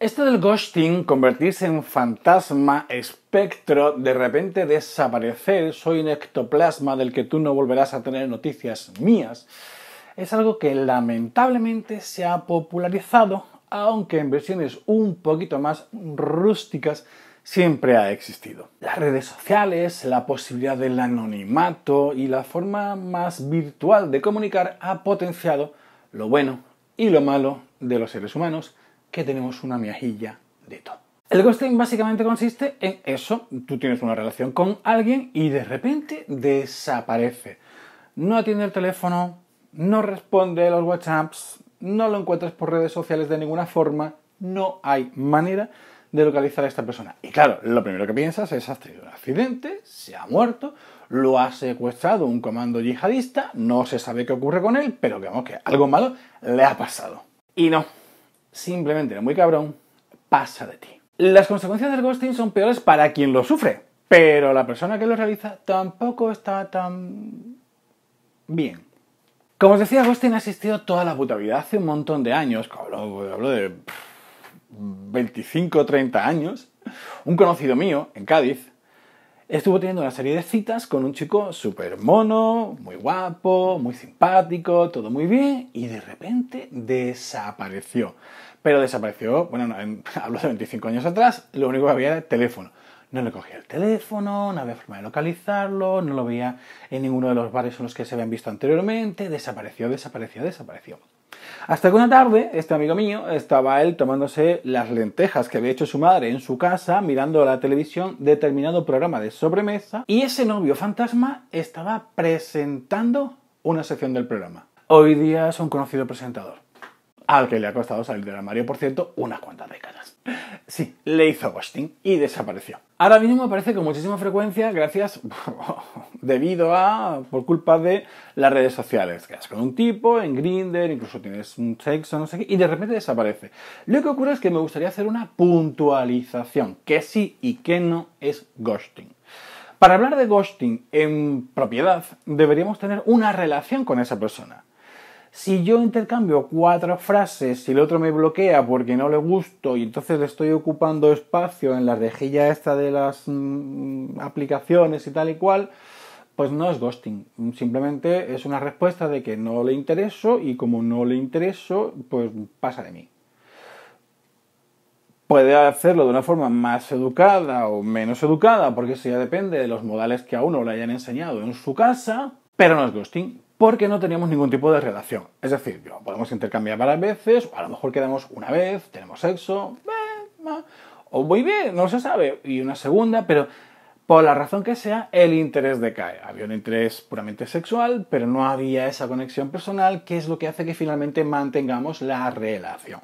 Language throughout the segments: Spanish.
Esto del ghosting, convertirse en fantasma, espectro, de repente desaparecer, soy un ectoplasma del que tú no volverás a tener noticias mías, es algo que lamentablemente se ha popularizado, aunque en versiones un poquito más rústicas siempre ha existido. Las redes sociales, la posibilidad del anonimato y la forma más virtual de comunicar ha potenciado lo bueno y lo malo de los seres humanos que tenemos una miajilla de todo. El ghosting básicamente consiste en eso, tú tienes una relación con alguien y de repente desaparece. No atiende el teléfono, no responde los WhatsApps, no lo encuentras por redes sociales de ninguna forma, no hay manera de localizar a esta persona. Y claro, lo primero que piensas es, has tenido un accidente, se ha muerto, lo ha secuestrado un comando yihadista, no se sabe qué ocurre con él, pero vemos que algo malo le ha pasado. Y no, simplemente era muy cabrón, pasa de ti. Las consecuencias del ghosting son peores para quien lo sufre, pero la persona que lo realiza tampoco está tan bien. Como os decía, ghosting ha existido toda la puta vida, hace un montón de años, hablo, hablo de 25 o 30 años, un conocido mío en Cádiz estuvo teniendo una serie de citas con un chico súper mono, muy guapo, muy simpático, todo muy bien, y de repente desapareció pero desapareció, bueno, hablo de 25 años atrás, lo único que había era el teléfono. No le cogía el teléfono, no había forma de localizarlo, no lo veía en ninguno de los bares en los que se habían visto anteriormente, desapareció, desapareció, desapareció. Hasta que una tarde, este amigo mío, estaba él tomándose las lentejas que había hecho su madre en su casa, mirando la televisión, determinado programa de sobremesa, y ese novio fantasma estaba presentando una sección del programa. Hoy día es un conocido presentador al que le ha costado salir del armario, por cierto, unas cuantas décadas. Sí, le hizo ghosting y desapareció. Ahora mismo aparece con muchísima frecuencia gracias, debido a, por culpa de las redes sociales. Quedas con un tipo en Grinder, incluso tienes un sexo, no sé qué, y de repente desaparece. Lo que ocurre es que me gustaría hacer una puntualización, que sí y que no es ghosting. Para hablar de ghosting en propiedad, deberíamos tener una relación con esa persona. Si yo intercambio cuatro frases y el otro me bloquea porque no le gusto y entonces le estoy ocupando espacio en la rejilla esta de las mm, aplicaciones y tal y cual, pues no es ghosting. Simplemente es una respuesta de que no le intereso y como no le intereso, pues pasa de mí. Puede hacerlo de una forma más educada o menos educada, porque eso ya depende de los modales que a uno le hayan enseñado en su casa, pero no es ghosting porque no teníamos ningún tipo de relación. Es decir, yo, podemos intercambiar varias veces, o a lo mejor quedamos una vez, tenemos sexo, eh, o muy bien, no se sabe, y una segunda, pero por la razón que sea, el interés decae. Había un interés puramente sexual, pero no había esa conexión personal, que es lo que hace que finalmente mantengamos la relación.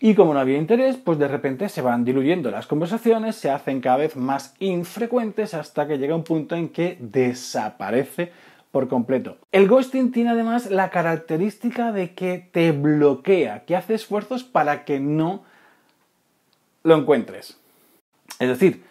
Y como no había interés, pues de repente se van diluyendo las conversaciones, se hacen cada vez más infrecuentes hasta que llega un punto en que desaparece por completo. El ghosting tiene además la característica de que te bloquea, que hace esfuerzos para que no lo encuentres. Es decir,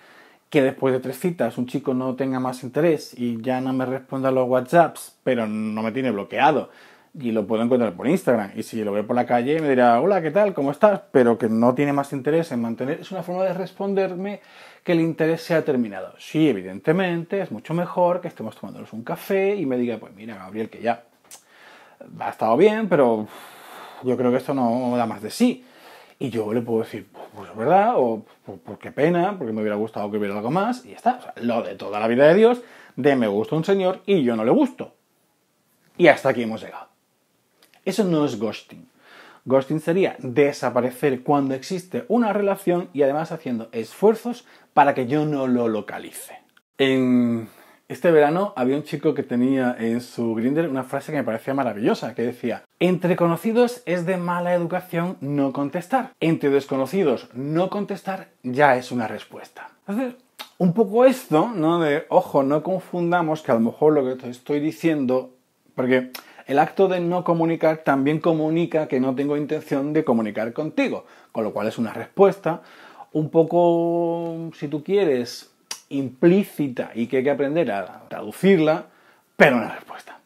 que después de tres citas un chico no tenga más interés y ya no me responda a los WhatsApps, pero no me tiene bloqueado, y lo puedo encontrar por Instagram. Y si lo veo por la calle, me dirá, hola, ¿qué tal? ¿Cómo estás? Pero que no tiene más interés en mantener. Es una forma de responderme que el interés se ha terminado. Sí, evidentemente, es mucho mejor que estemos tomándonos un café y me diga, pues mira, Gabriel, que ya ha estado bien, pero yo creo que esto no da más de sí. Y yo le puedo decir, pues verdad, o por pues, pues qué pena, porque me hubiera gustado que hubiera algo más, y ya está. lo de toda la vida de Dios, de me gusta un señor y yo no le gusto. Y hasta aquí hemos llegado. Eso no es ghosting. Ghosting sería desaparecer cuando existe una relación y además haciendo esfuerzos para que yo no lo localice. En este verano había un chico que tenía en su Grinder una frase que me parecía maravillosa, que decía, entre conocidos es de mala educación no contestar. Entre desconocidos no contestar ya es una respuesta. Entonces, un poco esto, ¿no? De, ojo, no confundamos que a lo mejor lo que te estoy diciendo, porque el acto de no comunicar también comunica que no tengo intención de comunicar contigo, con lo cual es una respuesta un poco, si tú quieres, implícita y que hay que aprender a traducirla, pero una respuesta.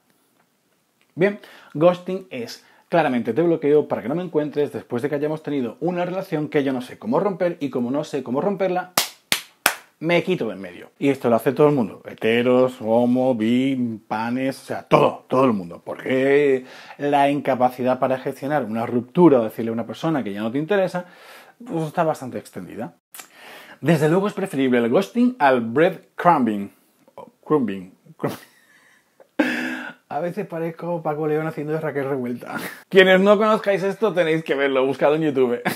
Bien, ghosting es claramente te bloqueo para que no me encuentres después de que hayamos tenido una relación que yo no sé cómo romper y como no sé cómo romperla, me quito de en medio. Y esto lo hace todo el mundo. Heteros, homo, bi, panes, o sea, todo, todo el mundo. Porque la incapacidad para gestionar una ruptura o decirle a una persona que ya no te interesa, pues está bastante extendida. Desde luego es preferible el ghosting al bread crumbing. A veces parezco Paco León haciendo de Raquel Revuelta. Quienes no conozcáis esto tenéis que verlo, buscado en YouTube.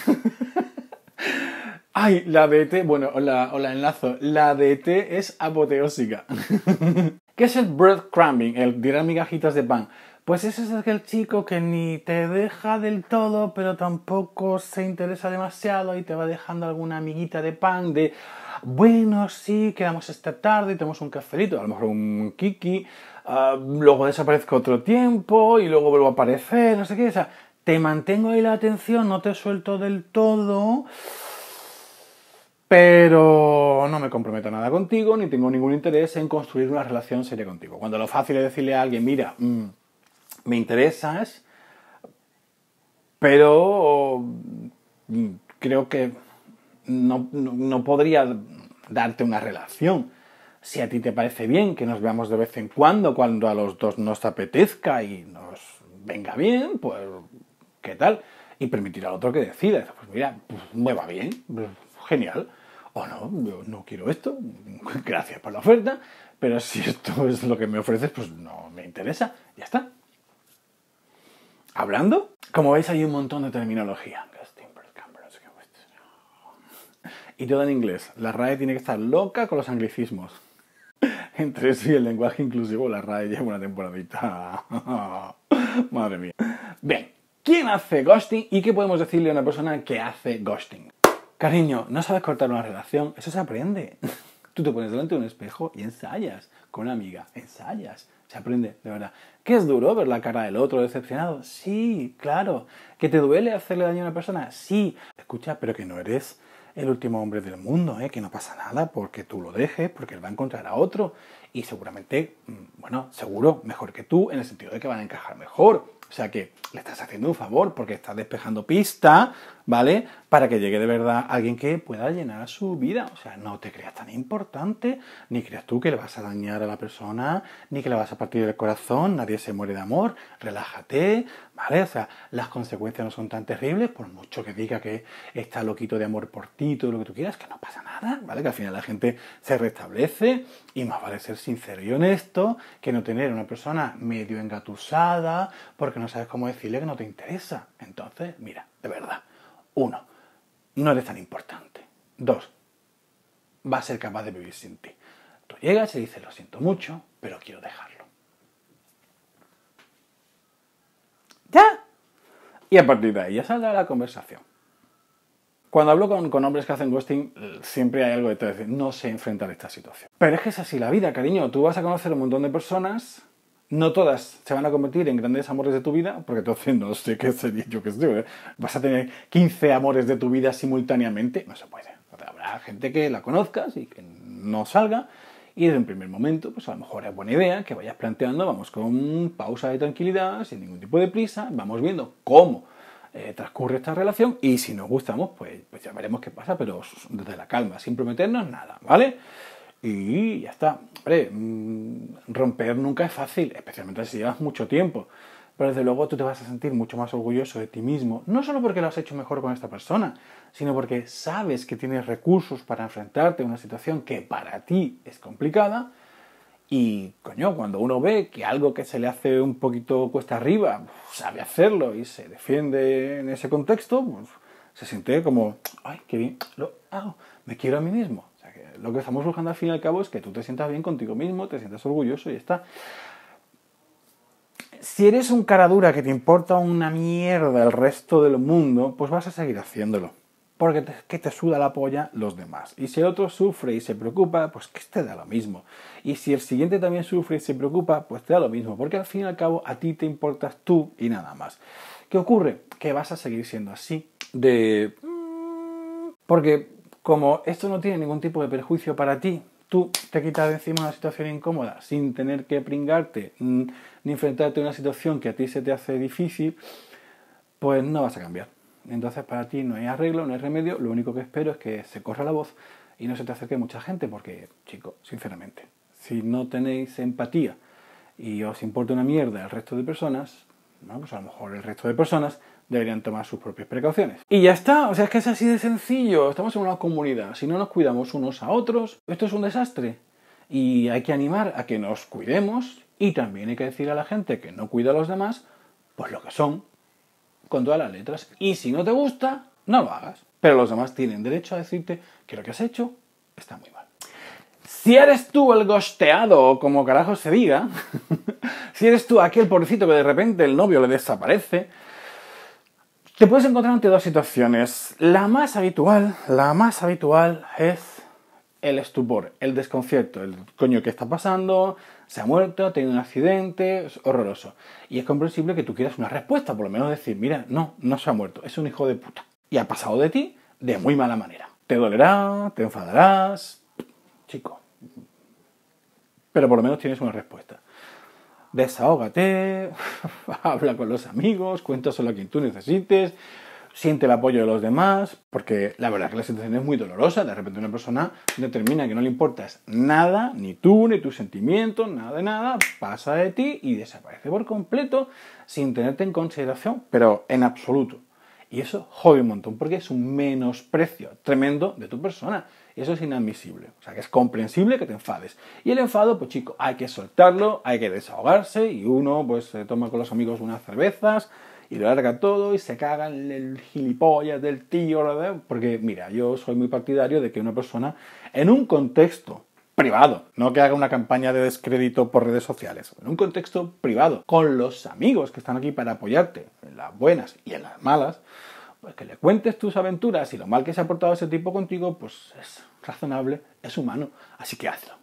Ay, la DT, bueno, hola, la, la enlazo. La DT es apoteósica. ¿Qué es el breadcrumbing? El tirar migajitas de pan. Pues ese es aquel chico que ni te deja del todo, pero tampoco se interesa demasiado y te va dejando alguna amiguita de pan de, bueno, sí, quedamos esta tarde y tenemos un cafelito, a lo mejor un kiki, ah, luego desaparezco otro tiempo y luego vuelvo a aparecer, no sé qué, o sea, te mantengo ahí la atención, no te suelto del todo pero no me comprometo nada contigo, ni tengo ningún interés en construir una relación seria contigo. Cuando lo fácil es decirle a alguien, mira, mm, me interesas, pero mm, creo que no, podría darte una relación. Si a ti te parece bien que nos veamos de vez en cuando, cuando a los dos nos apetezca y nos venga bien, pues, ¿qué tal? Y permitir al otro que decida. Pues mira, pues, me va bien, genial. O oh, no, no quiero esto, gracias por la oferta, pero si esto es lo que me ofreces, pues no me interesa, ya está. Hablando, como veis hay un montón de terminología. Y todo en inglés. La RAE tiene que estar loca con los anglicismos. Entre sí, el lenguaje inclusivo, la RAE lleva una temporadita. Madre mía. Bien, ¿quién hace ghosting y qué podemos decirle a una persona que hace ghosting? Cariño, ¿no sabes cortar una relación? Eso se aprende. Tú te pones delante de un espejo y ensayas con una amiga, ensayas. Se aprende, de verdad. ¿Qué es duro ver la cara del otro decepcionado? Sí, claro. ¿Que te duele hacerle daño a una persona? Sí. Escucha, pero que no eres el último hombre del mundo, ¿eh? que no pasa nada porque tú lo dejes, porque él va a encontrar a otro y seguramente, mm, bueno, seguro, mejor que tú en el sentido de que van a encajar mejor. O sea que le estás haciendo un favor porque estás despejando pista ¿vale? Para que llegue de verdad alguien que pueda llenar su vida. O sea, no te creas tan importante, ni creas tú que le vas a dañar a la persona, ni que le vas a partir el corazón, nadie se muere de amor, relájate, ¿vale? O sea, las consecuencias no son tan terribles, por mucho que diga que está loquito de amor por ti, todo lo que tú quieras, que no pasa nada, ¿vale? Que al final la gente se restablece y más vale ser sincero y honesto que no tener una persona medio engatusada porque no sabes cómo decirle que no te interesa. Entonces, mira, de verdad. Uno, no eres tan importante. Dos, va a ser capaz de vivir sin ti. Tú llegas y dices, lo siento mucho, pero quiero dejarlo. ¿Ya? Y a partir de ahí ya saldrá la conversación. Cuando hablo con, hombres que hacen ghosting, siempre hay algo te decir, no sé enfrentar esta situación. Pero es que es así la vida, cariño. Tú vas a conocer un montón de personas no todas se van a convertir en grandes amores de tu vida, porque entonces no sé qué sería, yo qué sé, ¿eh? vas a tener 15 amores de tu vida simultáneamente, no se puede. Habrá gente que la conozcas y que no salga, y desde un primer momento, pues a lo mejor es buena idea que vayas planteando, vamos con pausa de tranquilidad, sin ningún tipo de prisa, vamos viendo cómo eh, transcurre esta relación y si nos gustamos, pues, pues ya veremos qué pasa, pero desde la calma, sin prometernos nada, ¿vale? Y ya está. Hombre, mm, romper nunca es fácil, especialmente si llevas mucho tiempo. Pero desde luego tú te vas a sentir mucho más orgulloso de ti mismo, no solo porque lo has hecho mejor con esta persona, sino porque sabes que tienes recursos para enfrentarte a una situación que para ti es complicada. Y coño, cuando uno ve que algo que se le hace un poquito cuesta arriba, sabe hacerlo y se defiende en ese contexto, pues, se siente como ay, qué bien, lo hago, me quiero a mí mismo. lo que estamos buscando al fin y al cabo es que tú te sientas bien contigo mismo, te sientas orgulloso y está. Si eres un cara dura que te importa una mierda el resto del mundo, pues vas a seguir haciéndolo. Porque que te suda la polla los demás. Y si el otro sufre y se preocupa, pues que te da lo mismo. Y si el siguiente también sufre y se preocupa, pues te da lo mismo. Porque al fin y al cabo a ti te importas tú y nada más. ¿Qué ocurre? Que vas a seguir siendo así de porque como esto no tiene ningún tipo de perjuicio para ti, tú te quitas de encima una situación incómoda sin tener que pringarte ni enfrentarte a una situación que a ti se te hace difícil, pues no vas a cambiar. Entonces para ti no hay arreglo, no hay remedio, lo único que espero es que se corra la voz y no se te acerque mucha gente, porque chicos, sinceramente, si no tenéis empatía y os importa una mierda el resto de personas, pues a lo mejor el resto de personas deberían tomar sus propias precauciones. Y ya está, o sea, es que es así de sencillo, estamos en una comunidad, si no nos cuidamos unos a otros, esto es un desastre. Y hay que animar a que nos cuidemos y también hay que decir a la gente que no cuida a los demás, pues lo que son, con todas las letras. Y si no te gusta, no lo hagas. Pero los demás tienen derecho a decirte que lo que has hecho está muy mal. Si eres tú el gosteado, como carajo se diga, si eres tú aquel pobrecito que de repente el novio le desaparece, te puedes encontrar ante dos situaciones. La más habitual, la más habitual es el estupor, el desconcierto, el coño que está pasando, se ha muerto, ha tenido un accidente, es horroroso. Y es comprensible que tú quieras una respuesta, por lo menos decir, mira, no, no se ha muerto, es un hijo de puta. Y ha pasado de ti de muy mala manera. Te dolerá, te enfadarás, chico. Pero por lo menos tienes una respuesta desahógate, habla con los amigos, cuéntaselo a quien tú necesites, siente el apoyo de los demás, porque la verdad es que la situación es muy dolorosa. De repente una persona determina que no le importas nada, ni tú, ni tus sentimientos, nada de nada, pasa de ti y desaparece por completo sin tenerte en consideración, pero en absoluto. Y eso jode un montón, porque es un menosprecio tremendo de tu persona. Y eso es inadmisible. O sea, que es comprensible que te enfades. Y el enfado, pues chico, hay que soltarlo, hay que desahogarse y uno pues se toma con los amigos unas cervezas y lo larga todo y se caga en el gilipollas del tío, porque mira, yo soy muy partidario de que una persona en un contexto privado, no que haga una campaña de descrédito por redes sociales, en un contexto privado, con los amigos que están aquí para apoyarte, en las buenas y en las malas, pues que le cuentes tus aventuras y lo mal que se ha portado ese tipo contigo, pues es razonable, es humano, así que hazlo.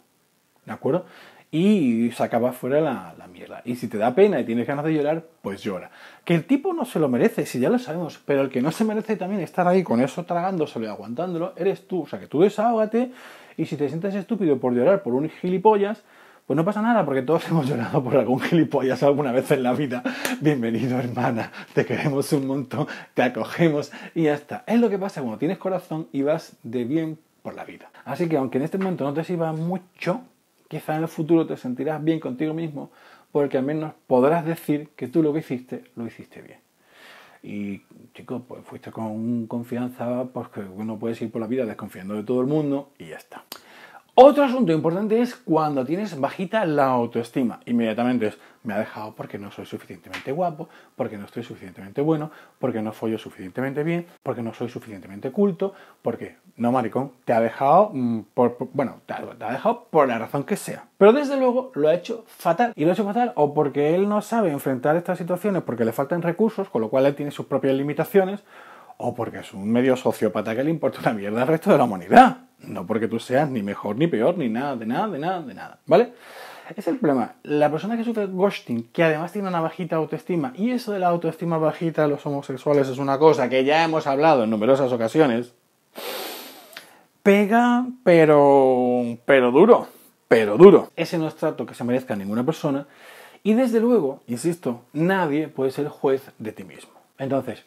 ¿De acuerdo? Y acaba fuera la, la mierda. Y si te da pena y tienes ganas de llorar, pues llora. Que el tipo no se lo merece, si ya lo sabemos, pero el que no se merece también estar ahí con eso tragándoselo y aguantándolo, eres tú. O sea, que tú desahógate y si te sientes estúpido por llorar por un gilipollas, pues no pasa nada, porque todos hemos llorado por algún gilipollas alguna vez en la vida. Bienvenido, hermana, te queremos un montón, te acogemos y ya está. Es lo que pasa cuando tienes corazón y vas de bien por la vida. Así que aunque en este momento no te sirva mucho, quizá en el futuro te sentirás bien contigo mismo, porque al menos podrás decir que tú lo que hiciste, lo hiciste bien. Y chicos, pues fuiste con confianza, porque pues uno puedes ir por la vida desconfiando de todo el mundo y ya está. Otro asunto importante es cuando tienes bajita la autoestima. Inmediatamente es, me ha dejado porque no soy suficientemente guapo, porque no estoy suficientemente bueno, porque no follo suficientemente bien, porque no soy suficientemente culto, porque, no maricón, te ha dejado mm, por, bueno, te ha, dejado por la razón que sea. Pero desde luego lo ha hecho fatal. Y lo ha hecho fatal o porque él no sabe enfrentar estas situaciones porque le faltan recursos, con lo cual él tiene sus propias limitaciones, o porque es un medio sociópata que le importa una mierda al resto de la humanidad. No porque tú seas ni mejor ni peor, ni nada, de nada, de nada, de nada. ¿Vale? Es el problema. La persona que sufre ghosting, que además tiene una bajita autoestima, y eso de la autoestima bajita de los homosexuales es una cosa que ya hemos hablado en numerosas ocasiones, pega, pero, pero duro, pero duro. Ese no es trato que se merezca a ninguna persona, y desde luego, insisto, nadie puede ser juez de ti mismo. Entonces,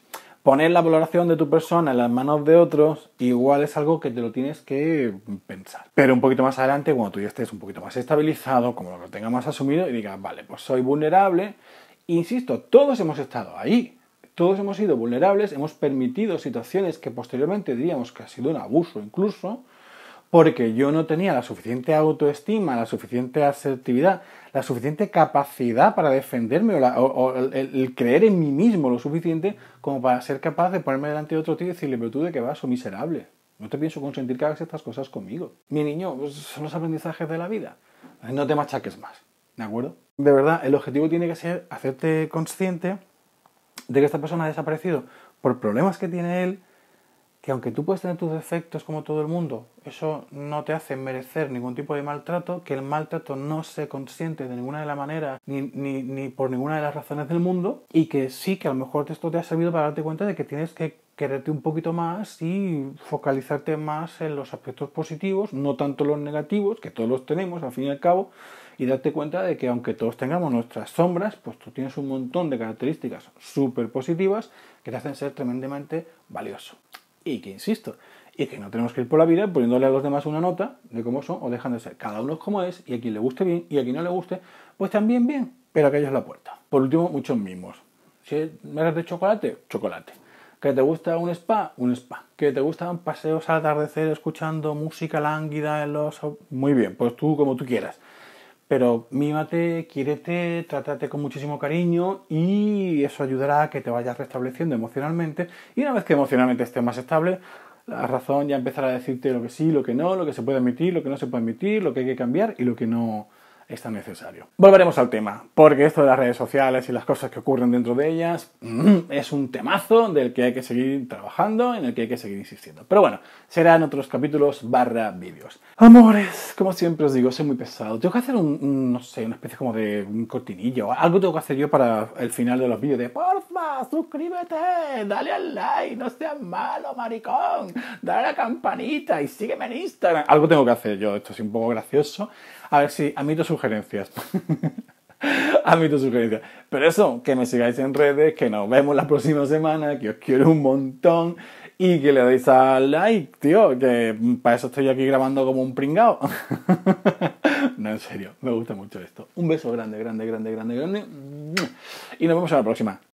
poner la valoración de tu persona en las manos de otros, igual es algo que te lo tienes que pensar. Pero un poquito más adelante, cuando tú ya estés un poquito más estabilizado, como lo tengas más asumido, y digas, vale, pues soy vulnerable. Insisto, todos hemos estado ahí. Todos hemos sido vulnerables, hemos permitido situaciones que posteriormente diríamos que ha sido un abuso incluso, porque yo no tenía la suficiente autoestima, la suficiente asertividad, la suficiente capacidad para defenderme o, el, creer en mí mismo lo suficiente como para ser capaz de ponerme delante de otro tío y decirle, pero tú de qué vas, o oh miserable. No te pienso consentir que hagas estas cosas conmigo. Mi niño, pues, son los aprendizajes de la vida. No te machaques más, ¿de acuerdo? De verdad, el objetivo tiene que ser hacerte consciente de que esta persona ha desaparecido por problemas que tiene él, que aunque tú puedes tener tus defectos como todo el mundo, eso no te hace merecer ningún tipo de maltrato, que el maltrato no se consiente de ninguna de las maneras ni, ni, por ninguna de las razones del mundo y que sí que a lo mejor esto te ha servido para darte cuenta de que tienes que quererte un poquito más y focalizarte más en los aspectos positivos, no tanto los negativos, que todos los tenemos al fin y al cabo, y darte cuenta de que aunque todos tengamos nuestras sombras, pues tú tienes un montón de características súper positivas que te hacen ser tremendamente valioso y que, insisto, y que no tenemos que ir por la vida poniéndole a los demás una nota de cómo son o dejan de ser. Cada uno es como es y a quien le guste bien y a quien no le guste, pues también bien, pero aquello es la puerta. Por último, muchos mismos. Si eres de chocolate, chocolate. ¿Que te gusta un spa? Un spa. ¿Que te gustan paseos al atardecer escuchando música lánguida en los... Muy bien, pues tú como tú quieras. Pero mímate, quiérete, trátate con muchísimo cariño y eso ayudará a que te vayas restableciendo emocionalmente. Y una vez que emocionalmente estés más estable, la razón ya empezará a decirte lo que sí, lo que no, lo que se puede admitir, lo que no se puede admitir, lo que hay que cambiar y lo que no, es tan necesario. Volveremos al tema, porque esto de las redes sociales y las cosas que ocurren dentro de ellas mm, es un temazo del que hay que seguir trabajando, en el que hay que seguir insistiendo. Pero bueno, serán otros capítulos barra vídeos. Amores, como siempre os digo, soy muy pesado. Tengo que hacer un, no sé, una especie como de un cortinillo, algo tengo que hacer yo para el final de los vídeos de porfa, suscríbete, dale al like, no seas malo, maricón, dale a la campanita y sígueme en Instagram. Algo tengo que hacer yo, esto es un poco gracioso. A ver si, a mí tus sugerencias. a mí tus sugerencias. Pero eso, que me sigáis en redes, que nos vemos la próxima semana, que os quiero un montón y que le dais al like, tío, que para eso estoy aquí grabando como un pringao. no, en serio, me gusta mucho esto. Un beso grande, grande, grande, grande, grande. Y nos vemos en la próxima.